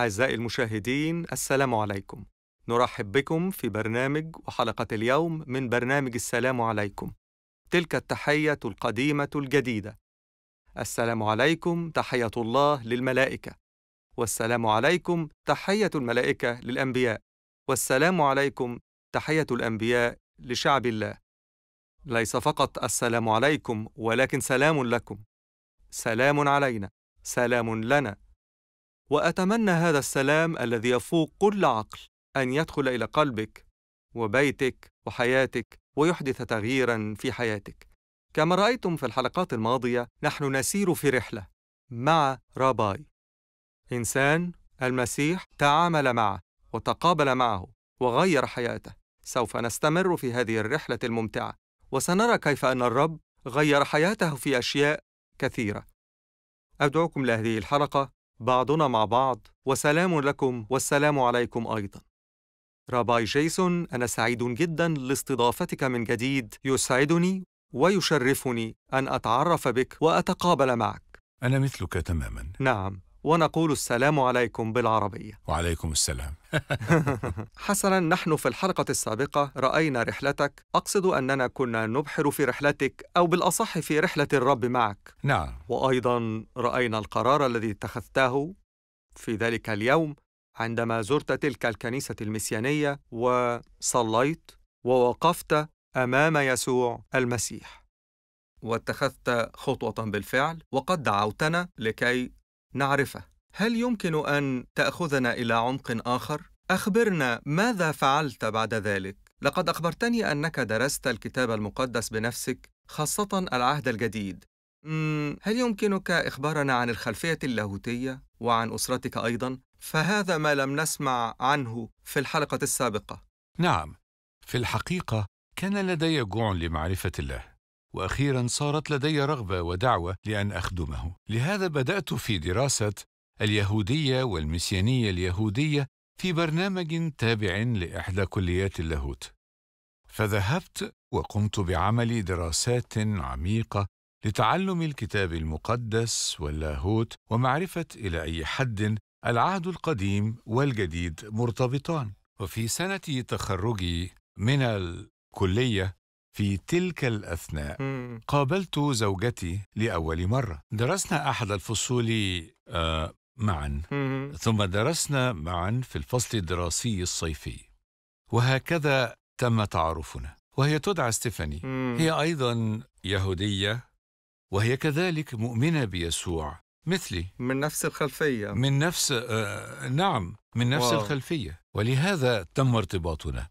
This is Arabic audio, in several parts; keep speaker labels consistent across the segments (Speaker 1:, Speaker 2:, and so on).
Speaker 1: أعزائي المشاهدين السلام عليكم نرحب بكم في برنامج وحلقة اليوم من برنامج السلام عليكم تلك التحية القديمة الجديدة السلام عليكم تحية الله للملائكة والسلام عليكم تحية الملائكة للأنبياء والسلام عليكم تحية الأنبياء لشعب الله ليس فقط السلام عليكم ولكن سلام لكم سلام علينا سلام لنا واتمنى هذا السلام الذي يفوق كل عقل ان يدخل الى قلبك وبيتك وحياتك ويحدث تغييرا في حياتك كما رايتم في الحلقات الماضيه نحن نسير في رحله مع راباي انسان المسيح تعامل معه وتقابل معه وغير حياته سوف نستمر في هذه الرحله الممتعه وسنرى كيف ان الرب غير حياته في اشياء كثيره ادعوكم لهذه الحلقه بعضنا مع بعض وسلام لكم والسلام عليكم أيضاً راباي جيسون أنا سعيد جدا لاستضافتك من جديد يسعدني ويشرفني أن أتعرف بك وأتقابل معك
Speaker 2: أنا مثلك تماما
Speaker 1: نعم ونقول السلام عليكم بالعربية
Speaker 2: وعليكم السلام
Speaker 1: حسنا نحن في الحلقة السابقة رأينا رحلتك أقصد أننا كنا نبحر في رحلتك أو بالأصح في رحلة الرب معك نعم وأيضا رأينا القرار الذي اتخذته في ذلك اليوم عندما زرت تلك الكنيسة المسيانية وصليت ووقفت أمام يسوع المسيح واتخذت خطوة بالفعل وقد دعوتنا لكي نعرفه هل يمكن ان تاخذنا الى عمق اخر اخبرنا ماذا فعلت بعد ذلك لقد اخبرتني انك درست الكتاب المقدس بنفسك خاصه العهد الجديد هل يمكنك اخبارنا عن الخلفيه اللاهوتيه وعن اسرتك ايضا فهذا ما لم نسمع عنه في الحلقه السابقه
Speaker 2: نعم في الحقيقه كان لدي جوع لمعرفه الله واخيرا صارت لدي رغبه ودعوه لان اخدمه لهذا بدات في دراسه اليهوديه والمسيانيه اليهوديه في برنامج تابع لاحدى كليات اللاهوت فذهبت وقمت بعمل دراسات عميقه لتعلم الكتاب المقدس واللاهوت ومعرفه الى اي حد العهد القديم والجديد مرتبطان وفي سنه تخرجي من الكليه في تلك الأثناء قابلت زوجتي لأول مرة درسنا أحد الفصول آه، معا ثم درسنا معا في الفصل الدراسي الصيفي وهكذا تم تعارفنا وهي تدعى ستيفاني هي أيضا يهودية وهي كذلك مؤمنة بيسوع مثلي
Speaker 1: من نفس الخلفية
Speaker 2: من نفس آه نعم من نفس واو. الخلفية ولهذا تم ارتباطنا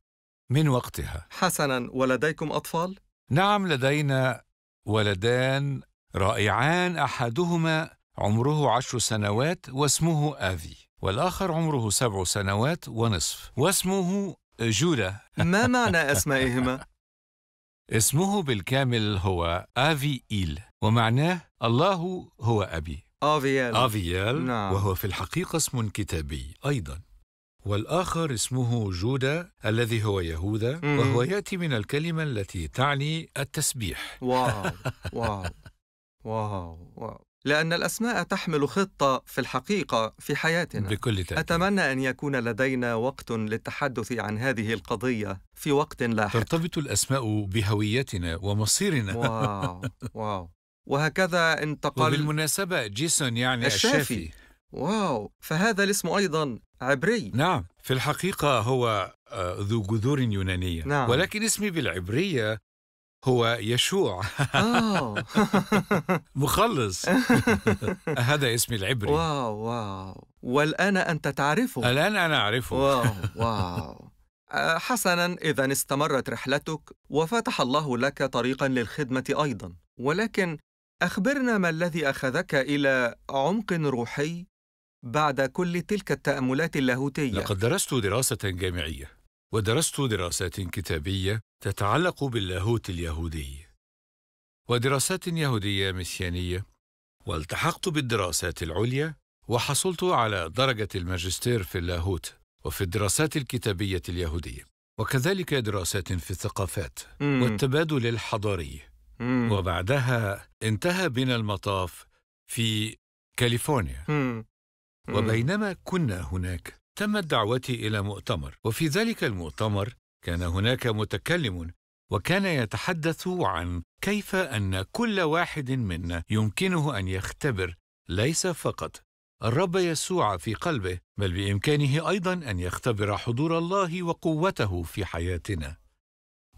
Speaker 2: من وقتها حسنا ولديكم أطفال؟ نعم لدينا ولدان رائعان أحدهما عمره عشر سنوات واسمه آفي والآخر عمره سبع سنوات ونصف واسمه جولا ما معنى أسمائهما؟ اسمه بالكامل هو آفي إيل ومعناه الله هو أبي آفيال آفيال نعم. وهو في الحقيقة اسم كتابي أيضاً والآخر اسمه جودا الذي هو يهوذا وهو يأتي من الكلمة التي تعني التسبيح واو واو
Speaker 1: واو, واو. لأن الأسماء تحمل خطة في الحقيقة في حياتنا بكل تأكيد. أتمنى أن يكون لدينا وقت للتحدث عن هذه القضية
Speaker 2: في وقت لاحق ترتبط الأسماء بهويتنا ومصيرنا واو
Speaker 1: واو وهكذا انتقل وبالمناسبة جيسون
Speaker 2: يعني الشافي, الشافي. واو فهذا الاسم أيضا عبري نعم في الحقيقة هو آه، ذو جذور يونانية نعم. ولكن اسمي بالعبرية هو يشوع آه. مخلص هذا اسمي العبري واو واو
Speaker 1: والآن أنت تعرفه الآن أنا أعرفه واو واو آه، حسنا إذا استمرت رحلتك وفتح الله لك طريقا للخدمة أيضا ولكن أخبرنا ما الذي أخذك إلى عمق روحي بعد كل
Speaker 2: تلك التأملات اللاهوتية لقد درست دراسة جامعية ودرست دراسات كتابية تتعلق باللاهوت اليهودي ودراسات يهودية مسيانية والتحقت بالدراسات العليا وحصلت على درجة الماجستير في اللاهوت وفي الدراسات الكتابية اليهودية وكذلك دراسات في الثقافات مم. والتبادل الحضاري مم. وبعدها انتهى بنا المطاف في كاليفورنيا مم. وبينما كنا هناك تمت دعوتي إلى مؤتمر وفي ذلك المؤتمر كان هناك متكلم وكان يتحدث عن كيف أن كل واحد منا يمكنه أن يختبر ليس فقط الرب يسوع في قلبه بل بإمكانه أيضا أن يختبر حضور الله وقوته في حياتنا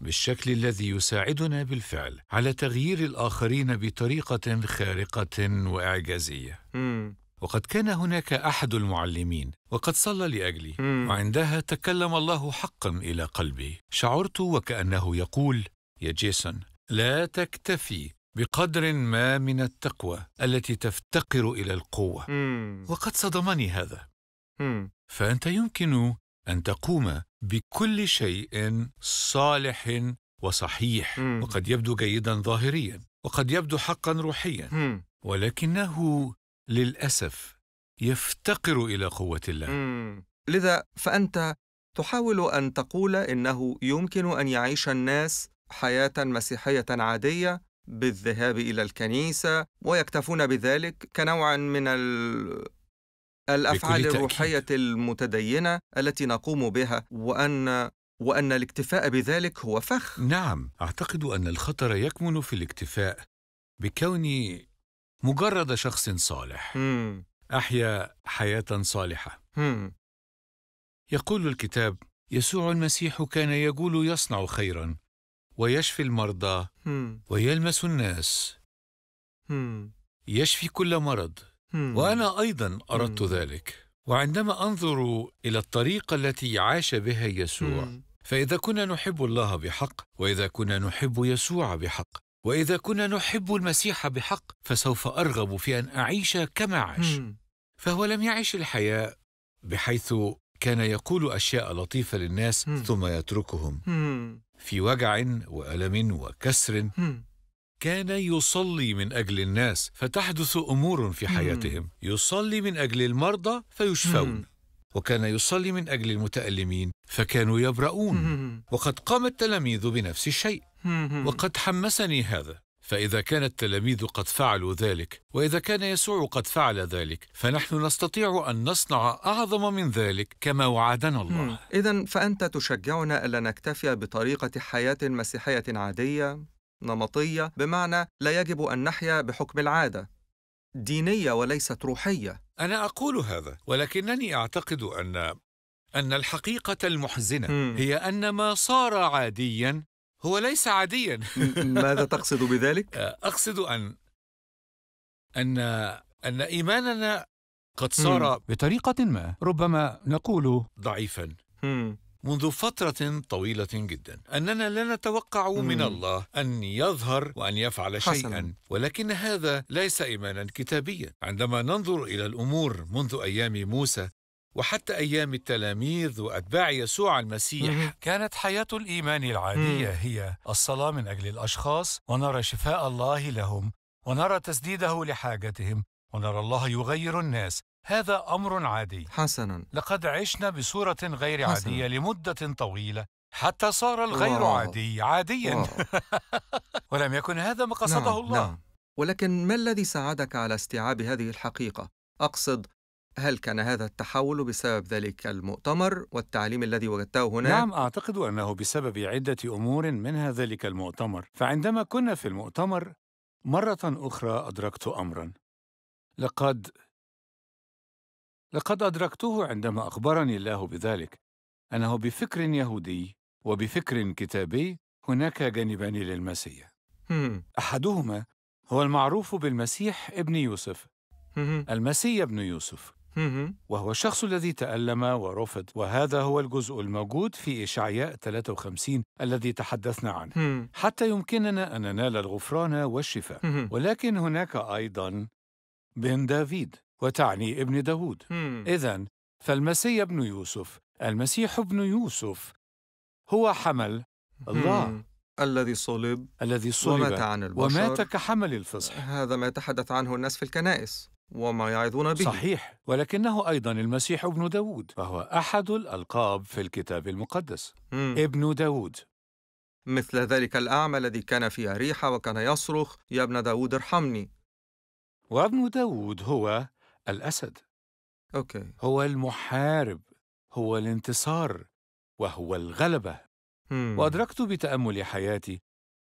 Speaker 2: بالشكل الذي يساعدنا بالفعل على تغيير الآخرين بطريقة خارقة وإعجازية. مم. وقد كان هناك احد المعلمين وقد صلى لاجلي مم. وعندها تكلم الله حقا الى قلبي شعرت وكانه يقول يا جيسون لا تكتفي بقدر ما من التقوى التي تفتقر الى القوه مم. وقد صدمني هذا مم. فانت يمكن ان تقوم بكل شيء صالح وصحيح مم. وقد يبدو جيدا ظاهريا وقد يبدو حقا روحيا مم. ولكنه للأسف يفتقر إلى قوة الله
Speaker 1: مم. لذا فأنت تحاول أن تقول إنه يمكن أن يعيش الناس حياة مسيحية عادية بالذهاب إلى الكنيسة ويكتفون بذلك كنوع من ال... الأفعال الروحية المتدينة التي نقوم بها وأن وأن الاكتفاء
Speaker 2: بذلك هو فخ نعم أعتقد أن الخطر يكمن في الاكتفاء بكون مجرد شخص صالح أحيا حياة صالحة يقول الكتاب يسوع المسيح كان يقول يصنع خيرا ويشفي المرضى ويلمس الناس يشفي كل مرض وأنا أيضا أردت ذلك وعندما أنظر إلى الطريقة التي عاش بها يسوع فإذا كنا نحب الله بحق وإذا كنا نحب يسوع بحق واذا كنا نحب المسيح بحق فسوف ارغب في ان اعيش كما عاش فهو لم يعش الحياه بحيث كان يقول اشياء لطيفه للناس ثم يتركهم في وجع والم وكسر كان يصلي من اجل الناس فتحدث امور في حياتهم يصلي من اجل المرضى فيشفون وكان يصلي من اجل المتالمين فكانوا يبرؤون وقد قام التلاميذ بنفس الشيء وقد حمسني هذا فإذا كان التلاميذ قد فعلوا ذلك وإذا كان يسوع قد فعل ذلك فنحن نستطيع أن نصنع أعظم من ذلك كما وعدنا الله إذا فأنت تشجعنا
Speaker 1: ألا نكتفي بطريقة حياة مسيحية عادية نمطية بمعنى لا يجب أن نحيا بحكم العادة دينية وليست روحية أنا أقول هذا
Speaker 2: ولكنني أعتقد أن أن الحقيقة المحزنة هي أن ما صار عاديا هو ليس عاديا
Speaker 1: ماذا تقصد بذلك؟ آه،
Speaker 2: أقصد أن أن أن إيماننا قد صار بطريقة ما ربما نقول ضعيفا منذ فترة طويلة جدا أننا لا نتوقع مم. من الله أن يظهر وأن يفعل شيئا حسنا. ولكن هذا ليس إيمانا كتابيا عندما ننظر إلى الأمور منذ أيام موسى وحتى أيام التلاميذ وأتباع يسوع المسيح كانت حياة الإيمان العادية هي الصلاة من أجل الأشخاص ونرى شفاء الله لهم ونرى تسديده لحاجتهم ونرى الله يغير الناس هذا أمر عادي حسنا لقد عشنا بصورة غير حسناً. عادية لمدة طويلة حتى صار الغير واو. عادي عاديا ولم يكن هذا ما قصده نعم. الله نعم.
Speaker 1: ولكن ما الذي ساعدك على استيعاب هذه الحقيقة؟ أقصد هل كان هذا
Speaker 2: التحول بسبب ذلك المؤتمر والتعليم الذي وجدته هناك؟ نعم أعتقد أنه بسبب عدة أمور منها ذلك المؤتمر، فعندما كنا في المؤتمر مرة أخرى أدركت أمرا. لقد لقد أدركته عندما أخبرني الله بذلك، أنه بفكر يهودي وبفكر كتابي هناك جانبان للمسيح. أحدهما هو المعروف بالمسيح ابن يوسف. المسيح ابن يوسف وهو الشخص الذي تألم ورفض وهذا هو الجزء الموجود في إشعياء 53 الذي تحدثنا عنه حتى يمكننا أن ننال الغفران والشفاء ولكن هناك أيضا بن دافيد وتعني ابن داود إذا فالمسيح ابن يوسف المسيح ابن يوسف هو حمل
Speaker 1: الله الذي صلب الذي
Speaker 2: صلب ومات عن البشر ومات كحمل الفصح هذا ما يتحدث عنه الناس في الكنائس وما يعظون به صحيح ولكنه أيضا المسيح ابن داود فهو أحد الألقاب في الكتاب المقدس مم. ابن داود
Speaker 1: مثل ذلك الأعمى الذي كان في أريحة وكان يصرخ يا ابن داود ارحمني
Speaker 2: وابن داود هو الأسد أوكي. هو المحارب هو الانتصار وهو الغلبة مم. وأدركت بتأمل حياتي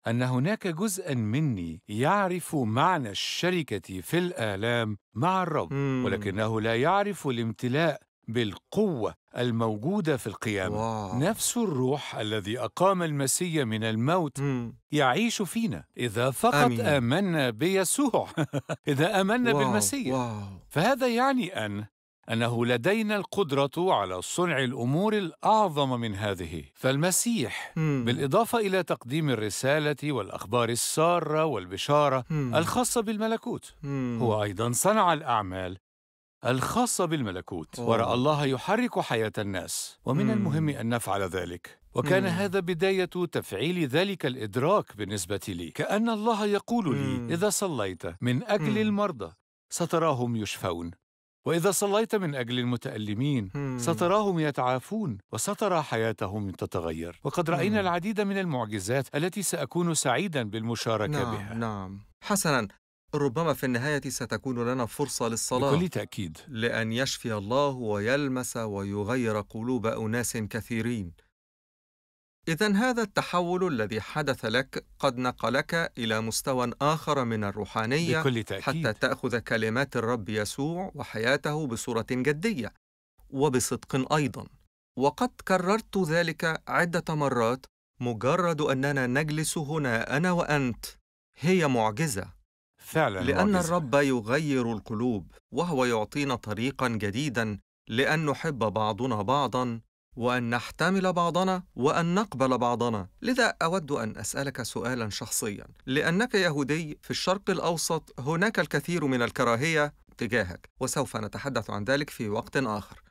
Speaker 2: ان هناك جزءا مني يعرف معنى الشركه في الالام مع الرب مم. ولكنه لا يعرف الامتلاء بالقوه الموجوده في القيامه واو. نفس الروح الذي اقام المسيح من الموت مم. يعيش فينا اذا فقط آمين. امنا بيسوع اذا امنا بالمسيح فهذا يعني ان انه لدينا القدره على صنع الامور الاعظم من هذه فالمسيح مم. بالاضافه الى تقديم الرساله والاخبار الساره والبشاره مم. الخاصه بالملكوت مم. هو ايضا صنع الاعمال الخاصه بالملكوت أوه. وراى الله يحرك حياه الناس ومن مم. المهم ان نفعل ذلك وكان مم. هذا بداية تفعيل ذلك الإدراك بالنسبة لي كأن الله يقول لي مم. إذا صليت من أجل مم. المرضى ستراهم يشفون واذا صليت من اجل المتالمين ستراهم يتعافون وسترى حياتهم تتغير وقد راينا العديد من المعجزات التي ساكون سعيدا بالمشاركه نعم بها نعم حسنا
Speaker 1: ربما في النهايه ستكون لنا فرصه للصلاه بكل تاكيد لان يشفي الله ويلمس ويغير قلوب اناس كثيرين إذا هذا التحول الذي حدث لك قد نقلك إلى مستوى آخر من الروحانية بكل تأكيد. حتى تأخذ كلمات الرب يسوع وحياته بصورة جدية وبصدق أيضا وقد كررت ذلك عدة مرات مجرد أننا نجلس هنا أنا وأنت هي معجزة فعلا لأن معجزة. الرب يغير القلوب وهو يعطينا طريقا جديدا لأن نحب بعضنا بعضا وان نحتمل بعضنا وان نقبل بعضنا لذا اود ان اسالك سؤالا شخصيا لانك يهودي في الشرق الاوسط هناك الكثير من الكراهيه تجاهك وسوف نتحدث عن ذلك في وقت اخر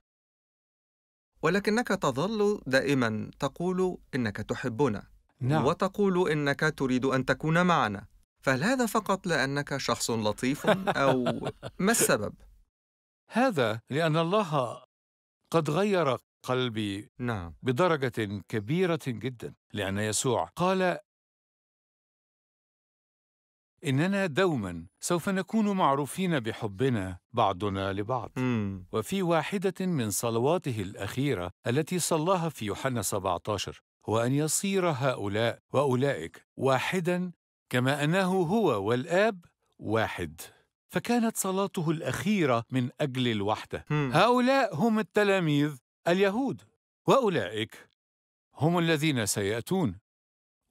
Speaker 1: ولكنك تظل دائما تقول انك تحبنا نعم. وتقول انك تريد ان تكون معنا فهل هذا فقط لانك
Speaker 2: شخص لطيف او ما السبب هذا لان الله قد غير قلبي نعم بدرجة كبيرة جدا لأن يسوع قال إننا دوما سوف نكون معروفين بحبنا بعضنا لبعض مم. وفي واحدة من صلواته الأخيرة التي صلاها في يوحنا 17 هو أن يصير هؤلاء وأولئك واحدا كما أنه هو والآب واحد فكانت صلاته الأخيرة من أجل الوحدة مم. هؤلاء هم التلاميذ اليهود واولئك هم الذين سياتون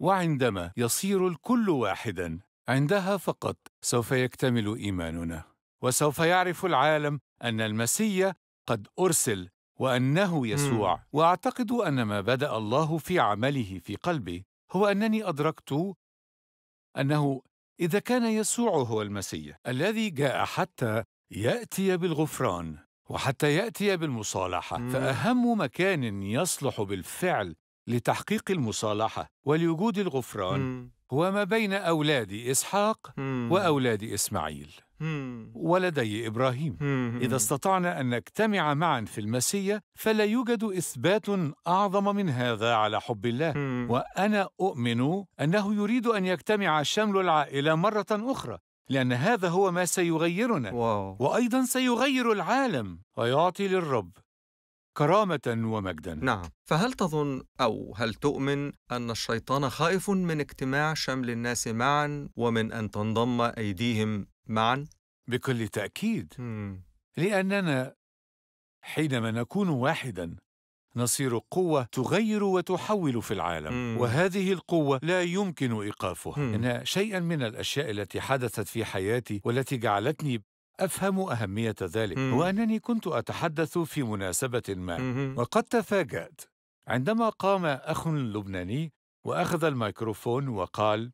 Speaker 2: وعندما يصير الكل واحدا عندها فقط سوف يكتمل ايماننا وسوف يعرف العالم ان المسيا قد ارسل وانه يسوع واعتقد ان ما بدا الله في عمله في قلبي هو انني ادركت انه اذا كان يسوع هو المسيا الذي جاء حتى ياتي بالغفران وحتى يأتي بالمصالحة مم. فأهم مكان يصلح بالفعل لتحقيق المصالحة ولوجود الغفران مم. هو ما بين أولاد إسحاق مم. وأولاد إسماعيل ولدي إبراهيم إذا استطعنا أن نجتمع معا في المسيا فلا يوجد إثبات أعظم من هذا على حب الله وأنا أؤمن أنه يريد أن يجتمع شمل العائلة مرة أخرى لأن هذا هو ما سيغيرنا واو. وأيضا سيغير العالم ويعطي للرب كرامة ومجدا نعم فهل تظن أو هل تؤمن
Speaker 1: أن الشيطان خائف من اجتماع شمل الناس معا ومن أن تنضم أيديهم
Speaker 2: معا؟ بكل تأكيد مم. لأننا حينما نكون واحدا نصير قوة تغير وتحول في العالم مم. وهذه القوة لا يمكن إيقافها مم. إنها شيئا من الأشياء التي حدثت في حياتي والتي جعلتني أفهم أهمية ذلك مم. وأنني كنت أتحدث في مناسبة ما مم. وقد تفاجأت عندما قام أخ لبناني وأخذ الميكروفون وقال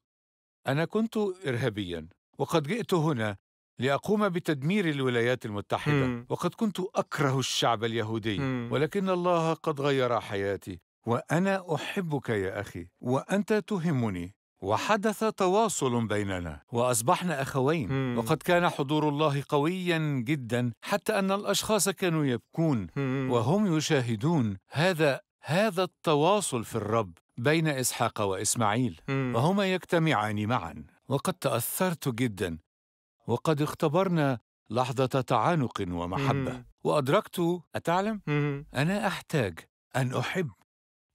Speaker 2: أنا كنت إرهابيا وقد جئت هنا لأقوم بتدمير الولايات المتحدة مم. وقد كنت أكره الشعب اليهودي مم. ولكن الله قد غير حياتي وأنا أحبك يا أخي وأنت تهمني وحدث تواصل بيننا واصبحنا اخوين مم. وقد كان حضور الله قويا جدا حتى ان الاشخاص كانوا يبكون مم. وهم يشاهدون هذا هذا التواصل في الرب بين اسحاق واسماعيل مم. وهما يجتمعان معا وقد تاثرت جدا وقد اختبرنا لحظة تعانق ومحبة مم. وأدركت أتعلم؟ مم. أنا أحتاج أن أحب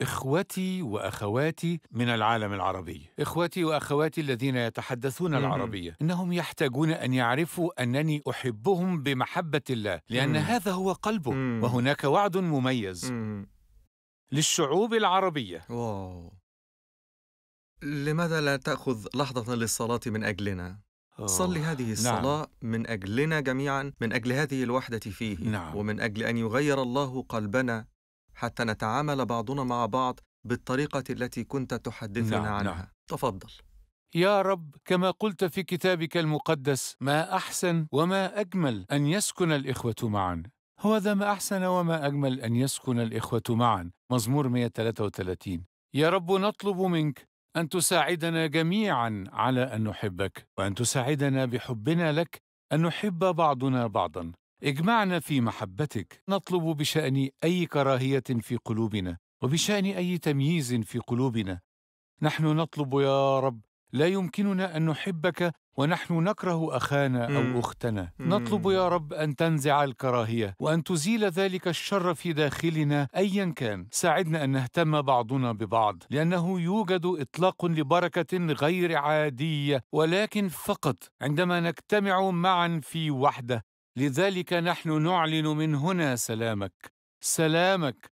Speaker 2: إخوتي وأخواتي من العالم العربي إخوتي وأخواتي الذين يتحدثون العربية إنهم يحتاجون أن يعرفوا أنني أحبهم بمحبة الله لأن مم. هذا هو قلبه مم. وهناك وعد مميز مم. للشعوب العربية واو.
Speaker 1: لماذا لا تأخذ لحظة للصلاة من أجلنا؟ صلي آه، هذه نعم. الصلاة نعم. من أجلنا جميعا من أجل هذه الوحدة فيه نعم. ومن أجل أن يغير الله قلبنا حتى نتعامل بعضنا مع بعض بالطريقة التي كنت تحدثنا نعم. عنها نعم. تفضل
Speaker 2: يا رب كما قلت في كتابك المقدس ما أحسن وما أجمل أن يسكن الإخوة معا هو ذا ما أحسن وما أجمل أن يسكن الإخوة معا مزمور 133 يا رب نطلب منك ان تساعدنا جميعا على ان نحبك وان تساعدنا بحبنا لك ان نحب بعضنا بعضا اجمعنا في محبتك نطلب بشان اي كراهيه في قلوبنا وبشان اي تمييز في قلوبنا نحن نطلب يا رب لا يمكننا ان نحبك ونحن نكره اخانا او اختنا نطلب يا رب ان تنزع الكراهيه وان تزيل ذلك الشر في داخلنا ايا كان ساعدنا ان نهتم بعضنا ببعض لانه يوجد اطلاق لبركه غير عاديه ولكن فقط عندما نجتمع معا في وحده لذلك نحن نعلن من هنا سلامك سلامك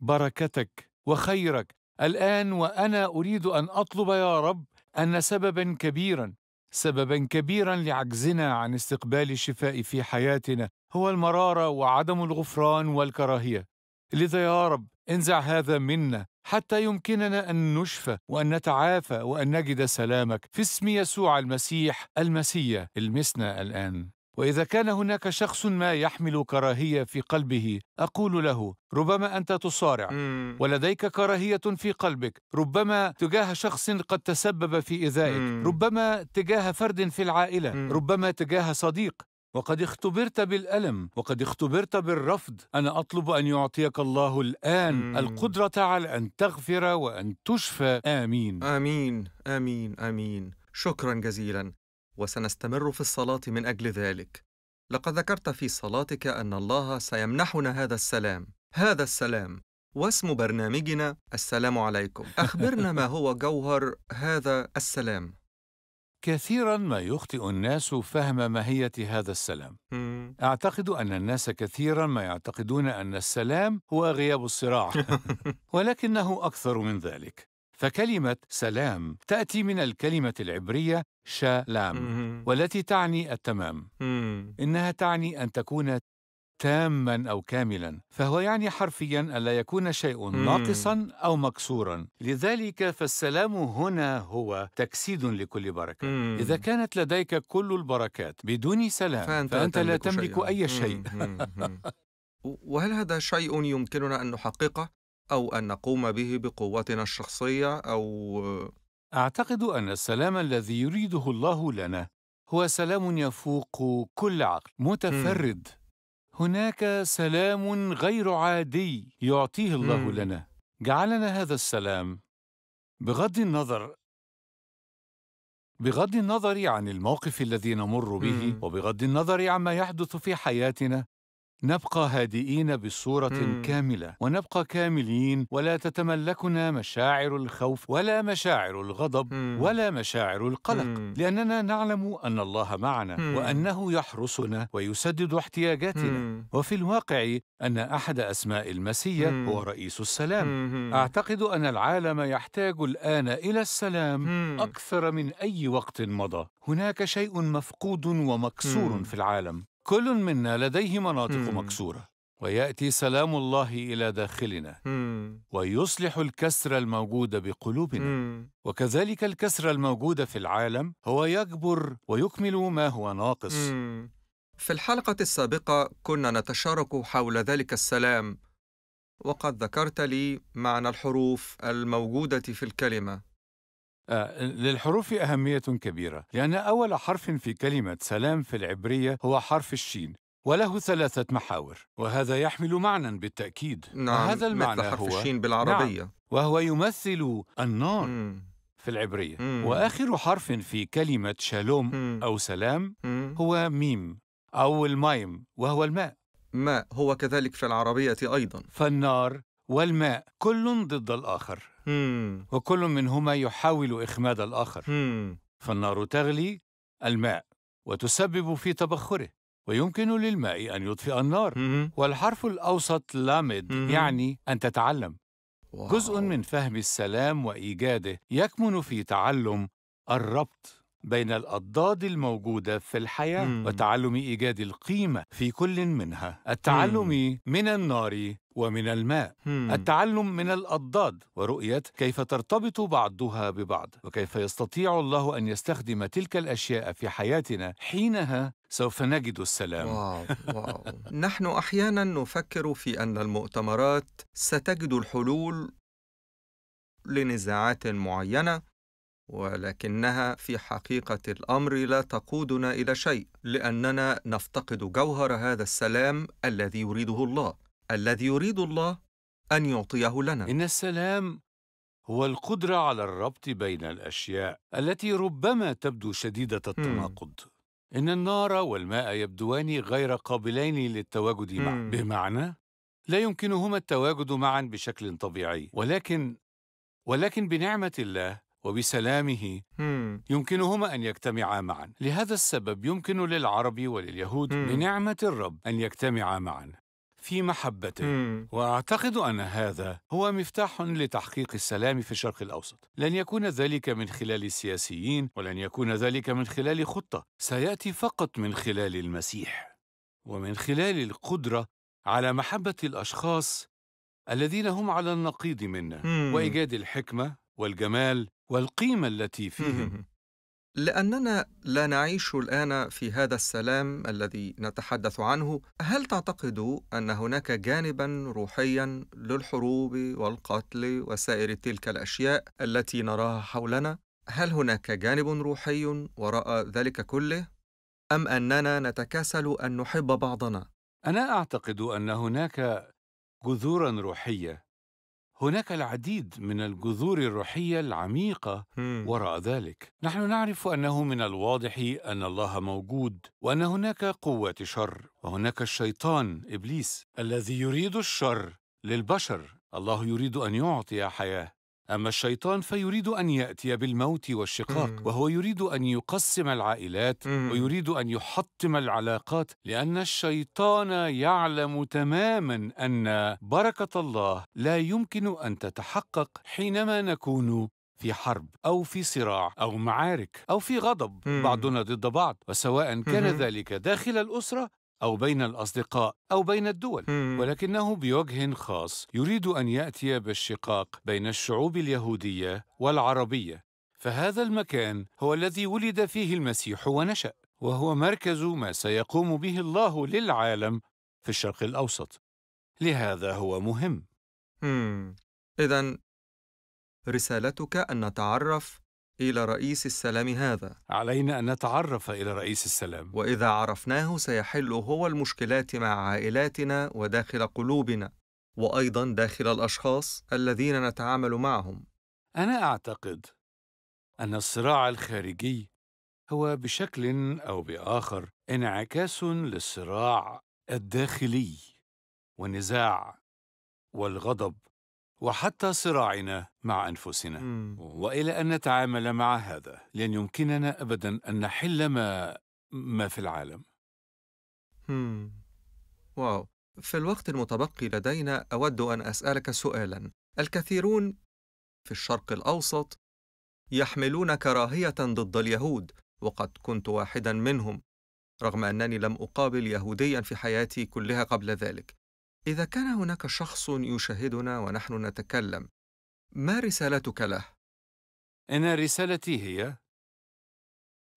Speaker 2: بركتك وخيرك الان وانا اريد ان اطلب يا رب ان سببا كبيرا سببا كبيرا لعجزنا عن استقبال الشفاء في حياتنا هو المراره وعدم الغفران والكراهيه لذا يا رب انزع هذا منا حتى يمكننا ان نشفى وان نتعافى وان نجد سلامك في اسم يسوع المسيح المسيا المسنا الان واذا كان هناك شخص ما يحمل كراهيه في قلبه اقول له ربما انت تصارع ولديك كراهيه في قلبك ربما تجاه شخص قد تسبب في ايذائك ربما تجاه فرد في العائله ربما تجاه صديق وقد اختبرت بالألم وقد اختبرت بالرفض أنا أطلب أن يعطيك الله الآن مم. القدرة على أن تغفر وأن تشفى
Speaker 1: آمين آمين آمين آمين شكرا جزيلا وسنستمر في الصلاة من أجل ذلك. لقد ذكرت في صلاتك أن الله سيمنحنا هذا السلام، هذا السلام، واسم برنامجنا السلام عليكم. أخبرنا ما
Speaker 2: هو جوهر هذا السلام. كثيرا ما يخطئ الناس فهم ماهيه هذا السلام اعتقد ان الناس كثيرا ما يعتقدون ان السلام هو غياب الصراع ولكنه اكثر من ذلك فكلمة سلام تأتي من الكلمة العبرية شالام والتي تعني التمام إنها تعني أن تكون تاما أو كاملا فهو يعني حرفيا ألا يكون شيء ناقصا أو مكسورا لذلك فالسلام هنا هو تجسيد لكل بركة إذا كانت لديك كل البركات بدون سلام فأنت, فأنت لا تملك شيئاً. أي شيء
Speaker 1: وهل هذا شيء يمكننا أن نحققه؟ أو أن نقوم به بقوتنا الشخصية أو
Speaker 2: أعتقد أن السلام الذي يريده الله لنا هو سلام يفوق كل عقل متفرد م. هناك سلام غير عادي يعطيه الله م. لنا جعلنا هذا السلام بغض النظر بغض النظر عن الموقف الذي نمر به م. وبغض النظر عما يحدث في حياتنا نبقى هادئين بصورة مم. كاملة ونبقى كاملين ولا تتملكنا مشاعر الخوف ولا مشاعر الغضب مم. ولا مشاعر القلق مم. لأننا نعلم أن الله معنا مم. وأنه يحرسنا ويسدد احتياجاتنا مم. وفي الواقع أن أحد أسماء المسيح مم. هو رئيس السلام مم. أعتقد أن العالم يحتاج الآن إلى السلام مم. أكثر من أي وقت مضى هناك شيء مفقود ومكسور مم. في العالم كل منا لديه مناطق مم. مكسورة ويأتي سلام الله إلى داخلنا مم. ويصلح الكسر الموجود بقلوبنا مم. وكذلك الكسر الموجود في العالم هو يكبر ويكمل ما هو
Speaker 1: ناقص مم. في الحلقة السابقة كنا نتشارك حول ذلك السلام وقد ذكرت لي معنى الحروف الموجودة في الكلمة
Speaker 2: آه، للحروف أهمية كبيرة لأن أول حرف في كلمة سلام في العبرية هو حرف الشين وله ثلاثة محاور وهذا يحمل معنى بالتأكيد نعم وهذا المعنى مثل حرف هو الشين نعم، بالعربية نعم وهو يمثل النار مم. في العبرية مم. وآخر حرف في كلمة شالوم مم. أو سلام مم. هو ميم أو المايم وهو الماء ماء هو كذلك في العربية أيضا فالنار والماء كل ضد الآخر وكل منهما يحاول إخماد الآخر فالنار تغلي الماء وتسبب في تبخره ويمكن للماء أن يطفئ النار والحرف الأوسط لامد يعني أن تتعلم جزء من فهم السلام وإيجاده يكمن في تعلم الربط بين الأضداد الموجودة في الحياة مم. وتعلم إيجاد القيمة في كل منها التعلم مم. من النار ومن الماء مم. التعلم من الأضداد ورؤية كيف ترتبط بعضها ببعض وكيف يستطيع الله أن يستخدم تلك الأشياء في حياتنا حينها سوف نجد السلام واو واو.
Speaker 1: نحن أحيانا نفكر في أن المؤتمرات ستجد الحلول لنزاعات معينة ولكنها في حقيقه الامر لا تقودنا الى شيء لاننا نفتقد جوهر هذا السلام الذي يريده الله الذي
Speaker 2: يريد الله ان يعطيه لنا ان السلام هو القدره على الربط بين الاشياء التي ربما تبدو شديده التناقض م. ان النار والماء يبدوان غير قابلين للتواجد معا بمعنى لا يمكنهما التواجد معا بشكل طبيعي ولكن ولكن بنعمه الله وبسلامه يمكنهما أن يجتمعا معا لهذا السبب يمكن للعرب ولليهود بنعمة الرب أن يجتمعا معا في محبته واعتقد ان هذا هو مفتاح لتحقيق السلام في الشرق الاوسط لن يكون ذلك من خلال السياسيين ولن يكون ذلك من خلال خطه سياتي فقط من خلال المسيح ومن خلال القدره على محبه الاشخاص الذين هم على النقيض منا وايجاد الحكمه والجمال والقيمة التي فيهم لأننا لا نعيش الآن في
Speaker 1: هذا السلام الذي نتحدث عنه، هل تعتقد أن هناك جانبا روحيا للحروب والقتل وسائر تلك الأشياء التي نراها حولنا؟ هل هناك جانب روحي وراء ذلك كله؟
Speaker 2: أم أننا نتكاسل أن نحب بعضنا؟ أنا أعتقد أن هناك جذورا روحية هناك العديد من الجذور الروحيه العميقه وراء ذلك نحن نعرف انه من الواضح ان الله موجود وان هناك قوات شر وهناك الشيطان ابليس الذي يريد الشر للبشر الله يريد ان يعطي حياه أما الشيطان فيريد أن يأتي بالموت والشقاق مم. وهو يريد أن يقسم العائلات مم. ويريد أن يحطم العلاقات لأن الشيطان يعلم تماما أن بركة الله لا يمكن أن تتحقق حينما نكون في حرب أو في صراع أو معارك أو في غضب مم. بعضنا ضد بعض وسواء كان مم. ذلك داخل الأسرة أو بين الأصدقاء أو بين الدول ولكنه بوجه خاص يريد أن يأتي بالشقاق بين الشعوب اليهودية والعربية فهذا المكان هو الذي ولد فيه المسيح ونشأ وهو مركز ما سيقوم به الله للعالم في الشرق الأوسط لهذا هو مهم إذا رسالتك أن
Speaker 1: نتعرف إلى رئيس السلام هذا علينا أن نتعرف إلى رئيس السلام وإذا عرفناه سيحل هو المشكلات مع عائلاتنا وداخل قلوبنا وأيضا داخل الأشخاص الذين نتعامل معهم أنا أعتقد
Speaker 2: أن الصراع الخارجي هو بشكل أو بآخر انعكاس للصراع الداخلي والنزاع والغضب وحتى صراعنا مع انفسنا مم. والى ان نتعامل مع هذا لن يمكننا ابدا ان نحل ما ما في العالم مم. واو في الوقت المتبقي
Speaker 1: لدينا اود ان اسالك سؤالا الكثيرون في الشرق الاوسط يحملون كراهيه ضد اليهود وقد كنت واحدا منهم رغم انني لم اقابل يهوديا في حياتي كلها قبل ذلك إذا كان هناك شخص يشاهدنا ونحن نتكلم، ما رسالتك له؟
Speaker 2: إن رسالتي هي: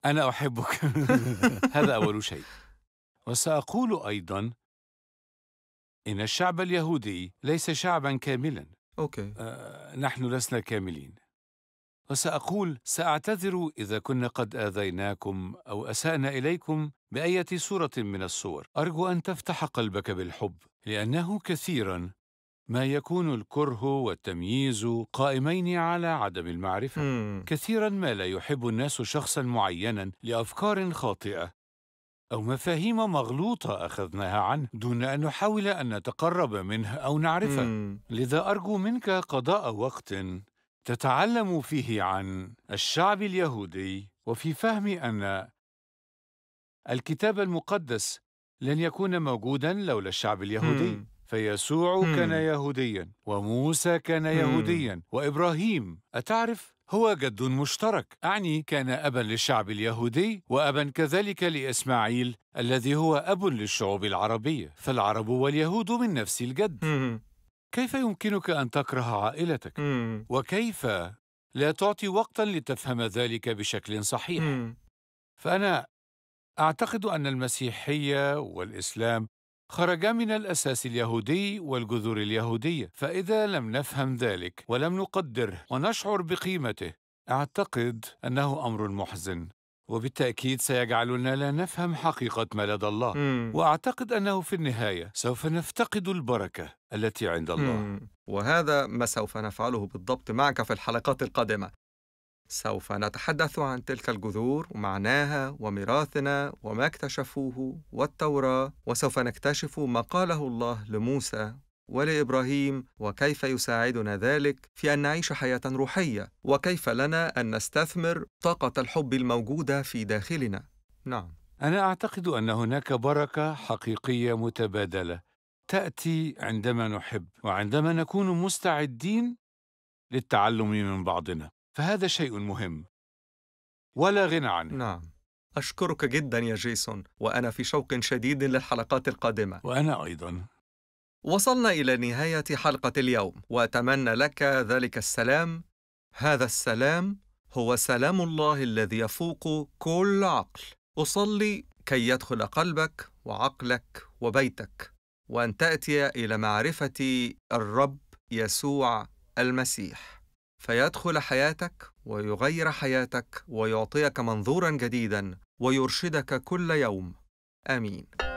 Speaker 2: أنا أحبك، هذا أول شيء. وسأقول أيضاً: إن الشعب اليهودي ليس شعباً كاملاً. أوكي. آه، نحن لسنا كاملين. وسأقول سأعتذر إذا كنا قد آذيناكم أو أسأنا إليكم بأية صورة من الصور أرجو أن تفتح قلبك بالحب لأنه كثيرا ما يكون الكره والتمييز قائمين على عدم المعرفة مم. كثيرا ما لا يحب الناس شخصا معينا لأفكار خاطئة أو مفاهيم مغلوطة أخذناها عنه دون أن نحاول أن نتقرب منه أو نعرفه مم. لذا أرجو منك قضاء وقت تتعلم فيه عن الشعب اليهودي وفي فهم أن الكتاب المقدس لن يكون موجودا لولا الشعب اليهودي مم. فيسوع مم. كان يهوديا وموسى كان مم. يهوديا وابراهيم اتعرف هو جد مشترك اعني كان ابا للشعب اليهودي وابا كذلك لاسماعيل الذي هو اب للشعوب العربيه فالعرب واليهود من نفس الجد مم. كيف يمكنك ان تكره عائلتك مم. وكيف لا تعطي وقتا لتفهم ذلك بشكل صحيح مم. فانا اعتقد ان المسيحيه والاسلام خرجا من الاساس اليهودي والجذور اليهوديه فاذا لم نفهم ذلك ولم نقدره ونشعر بقيمته اعتقد انه امر محزن وبالتاكيد سيجعلنا لا نفهم حقيقه ما لدى الله مم. واعتقد انه في النهايه سوف نفتقد البركه
Speaker 1: التي عند الله مم. وهذا ما سوف نفعله بالضبط معك في الحلقات القادمه سوف نتحدث عن تلك الجذور ومعناها وميراثنا وما اكتشفوه والتوراة وسوف نكتشف ما قاله الله لموسى ولابراهيم وكيف يساعدنا ذلك في ان نعيش حياه روحيه وكيف لنا ان نستثمر طاقه الحب الموجوده في داخلنا نعم انا
Speaker 2: اعتقد ان هناك بركه حقيقيه متبادله تاتي عندما نحب وعندما نكون مستعدين للتعلم من بعضنا فهذا شيء مهم ولا غنى عنه نعم أشكرك جدا يا جيسون
Speaker 1: وأنا في شوق شديد للحلقات القادمة وأنا أيضا وصلنا إلى نهاية حلقة اليوم وأتمنى لك ذلك السلام هذا السلام هو سلام الله الذي يفوق كل عقل أصلي كي يدخل قلبك وعقلك وبيتك وأن تأتي إلى معرفة الرب يسوع المسيح فيدخل حياتك ويغير حياتك ويعطيك منظورا جديدا ويرشدك كل يوم امين